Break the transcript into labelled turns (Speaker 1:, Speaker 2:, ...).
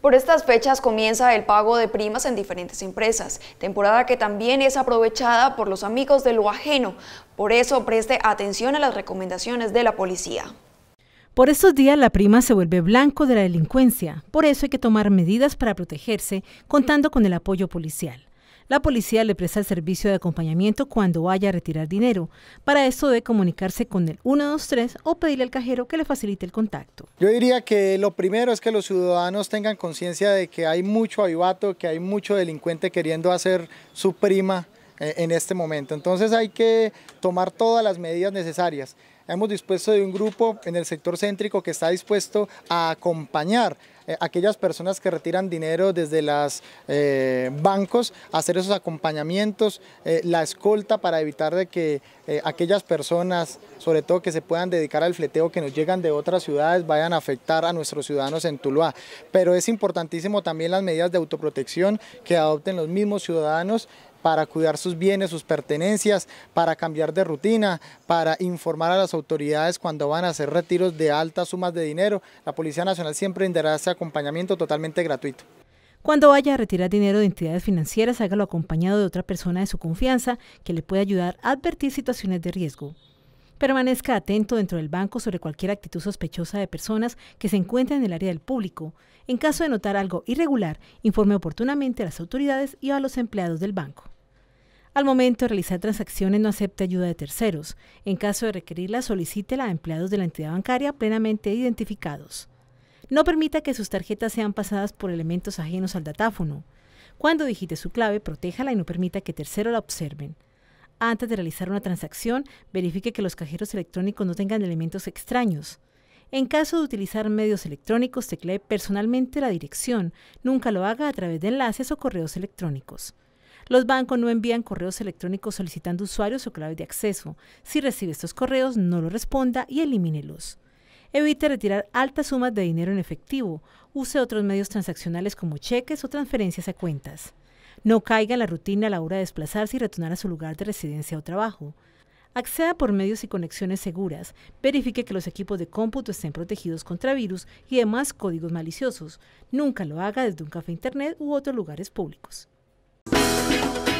Speaker 1: Por estas fechas comienza el pago de primas en diferentes empresas, temporada que también es aprovechada por los amigos de lo ajeno. Por eso preste atención a las recomendaciones de la policía. Por estos días la prima se vuelve blanco de la delincuencia, por eso hay que tomar medidas para protegerse contando con el apoyo policial. La policía le presta el servicio de acompañamiento cuando vaya a retirar dinero. Para esto debe comunicarse con el 123 o pedirle al cajero que le facilite el contacto.
Speaker 2: Yo diría que lo primero es que los ciudadanos tengan conciencia de que hay mucho avivato, que hay mucho delincuente queriendo hacer su prima eh, en este momento. Entonces hay que tomar todas las medidas necesarias hemos dispuesto de un grupo en el sector céntrico que está dispuesto a acompañar a eh, aquellas personas que retiran dinero desde los eh, bancos, hacer esos acompañamientos, eh, la escolta para evitar de que aquellas personas, sobre todo que se puedan dedicar al fleteo, que nos llegan de otras ciudades, vayan a afectar a nuestros ciudadanos en Tuluá. Pero es importantísimo también las medidas de autoprotección que adopten los mismos ciudadanos para cuidar sus bienes, sus pertenencias, para cambiar de rutina, para informar a las autoridades cuando van a hacer retiros de altas sumas de dinero. La Policía Nacional siempre brindará ese acompañamiento totalmente gratuito.
Speaker 1: Cuando vaya a retirar dinero de entidades financieras, hágalo acompañado de otra persona de su confianza que le pueda ayudar a advertir situaciones de riesgo. Permanezca atento dentro del banco sobre cualquier actitud sospechosa de personas que se encuentren en el área del público. En caso de notar algo irregular, informe oportunamente a las autoridades y a los empleados del banco. Al momento de realizar transacciones no acepte ayuda de terceros. En caso de requerirla, solicítela a empleados de la entidad bancaria plenamente identificados. No permita que sus tarjetas sean pasadas por elementos ajenos al datáfono. Cuando digite su clave, protéjala y no permita que terceros la observen. Antes de realizar una transacción, verifique que los cajeros electrónicos no tengan elementos extraños. En caso de utilizar medios electrónicos, teclee personalmente la dirección. Nunca lo haga a través de enlaces o correos electrónicos. Los bancos no envían correos electrónicos solicitando usuarios o claves de acceso. Si recibe estos correos, no los responda y elimínelos. Evite retirar altas sumas de dinero en efectivo. Use otros medios transaccionales como cheques o transferencias a cuentas. No caiga en la rutina a la hora de desplazarse y retornar a su lugar de residencia o trabajo. Acceda por medios y conexiones seguras. Verifique que los equipos de cómputo estén protegidos contra virus y demás códigos maliciosos. Nunca lo haga desde un café internet u otros lugares públicos. Thank you.